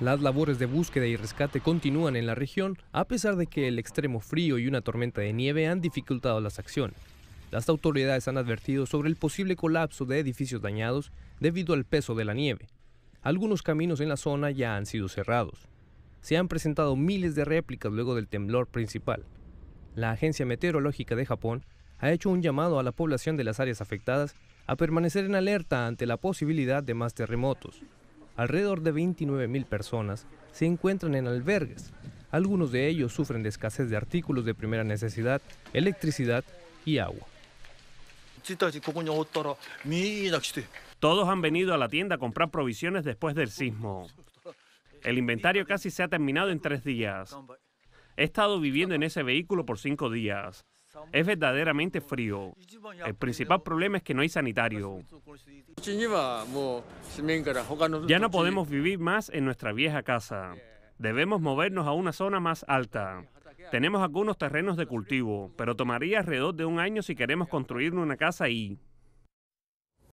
Las labores de búsqueda y rescate continúan en la región, a pesar de que el extremo frío y una tormenta de nieve han dificultado las acciones. Las autoridades han advertido sobre el posible colapso de edificios dañados debido al peso de la nieve. Algunos caminos en la zona ya han sido cerrados. Se han presentado miles de réplicas luego del temblor principal. La Agencia Meteorológica de Japón ha hecho un llamado a la población de las áreas afectadas a permanecer en alerta ante la posibilidad de más terremotos alrededor de 29.000 personas se encuentran en albergues. Algunos de ellos sufren de escasez de artículos de primera necesidad, electricidad y agua. Todos han venido a la tienda a comprar provisiones después del sismo. El inventario casi se ha terminado en tres días. He estado viviendo en ese vehículo por cinco días es verdaderamente frío. El principal problema es que no hay sanitario. Ya no podemos vivir más en nuestra vieja casa. Debemos movernos a una zona más alta. Tenemos algunos terrenos de cultivo, pero tomaría alrededor de un año si queremos construir una casa ahí.